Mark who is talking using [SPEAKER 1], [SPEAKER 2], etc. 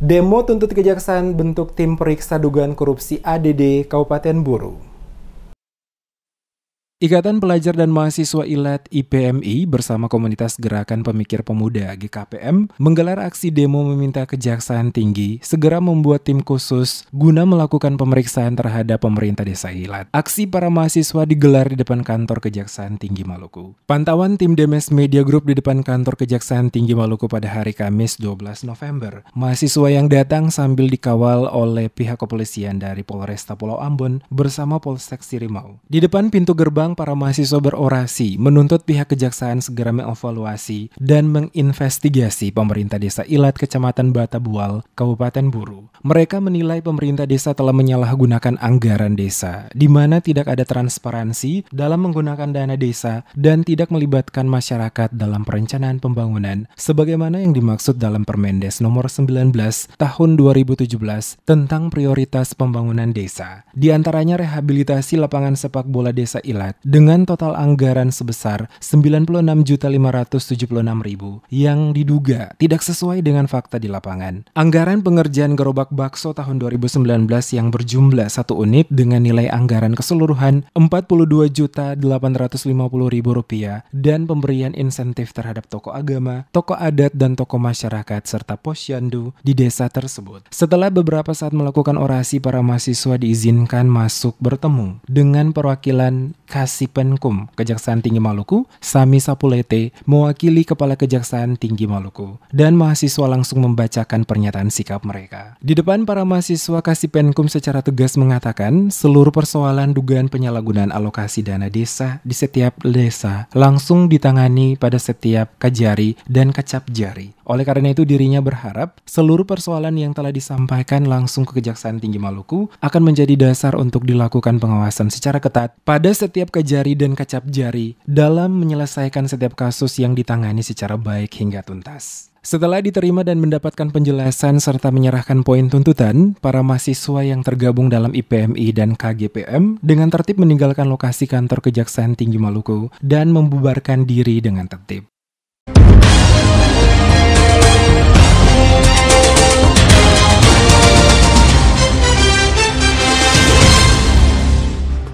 [SPEAKER 1] Demo tuntut kejaksaan bentuk tim periksa dugaan korupsi ADD Kabupaten Buru. Ikatan Pelajar dan Mahasiswa ILAT e IPMI bersama Komunitas Gerakan Pemikir Pemuda GKPM menggelar aksi demo meminta Kejaksaan Tinggi segera membuat tim khusus guna melakukan pemeriksaan terhadap pemerintah desa ILAT. E aksi para mahasiswa digelar di depan kantor Kejaksaan Tinggi Maluku. Pantauan tim Demes Media Group di depan kantor Kejaksaan Tinggi Maluku pada hari Kamis 12 November. Mahasiswa yang datang sambil dikawal oleh pihak kepolisian dari Polresta Pulau Ambon bersama Polsek Sirimau. Di depan pintu gerbang para mahasiswa berorasi menuntut pihak kejaksaan segera mengevaluasi dan menginvestigasi pemerintah desa Ilat Kecamatan Batabual, Kabupaten Buru. Mereka menilai pemerintah desa telah menyalahgunakan anggaran desa, di mana tidak ada transparansi dalam menggunakan dana desa dan tidak melibatkan masyarakat dalam perencanaan pembangunan sebagaimana yang dimaksud dalam Permendes nomor 19 tahun 2017 tentang prioritas pembangunan desa. Di antaranya rehabilitasi lapangan sepak bola desa Ilat, dengan total anggaran sebesar 96.576.000 yang diduga tidak sesuai dengan fakta di lapangan. Anggaran pengerjaan gerobak bakso tahun 2019 yang berjumlah satu unit dengan nilai anggaran keseluruhan Rp42.850.000 dan pemberian insentif terhadap toko agama, toko adat, dan toko masyarakat serta posyandu di desa tersebut. Setelah beberapa saat melakukan orasi, para mahasiswa diizinkan masuk bertemu dengan perwakilan kas Sipenkum, Kejaksaan Tinggi Maluku, Sami Sapulete, mewakili Kepala Kejaksaan Tinggi Maluku, dan mahasiswa langsung membacakan pernyataan sikap mereka. Di depan para mahasiswa Kasipenkum secara tegas mengatakan seluruh persoalan dugaan penyalahgunaan alokasi dana desa di setiap desa langsung ditangani pada setiap kajari dan kecap jari. Oleh karena itu dirinya berharap seluruh persoalan yang telah disampaikan langsung ke Kejaksaan Tinggi Maluku akan menjadi dasar untuk dilakukan pengawasan secara ketat pada setiap kejari dan kacap jari dalam menyelesaikan setiap kasus yang ditangani secara baik hingga tuntas. Setelah diterima dan mendapatkan penjelasan serta menyerahkan poin tuntutan, para mahasiswa yang tergabung dalam IPMI dan KGPM dengan tertib meninggalkan lokasi kantor Kejaksaan Tinggi Maluku dan membubarkan diri dengan tertib.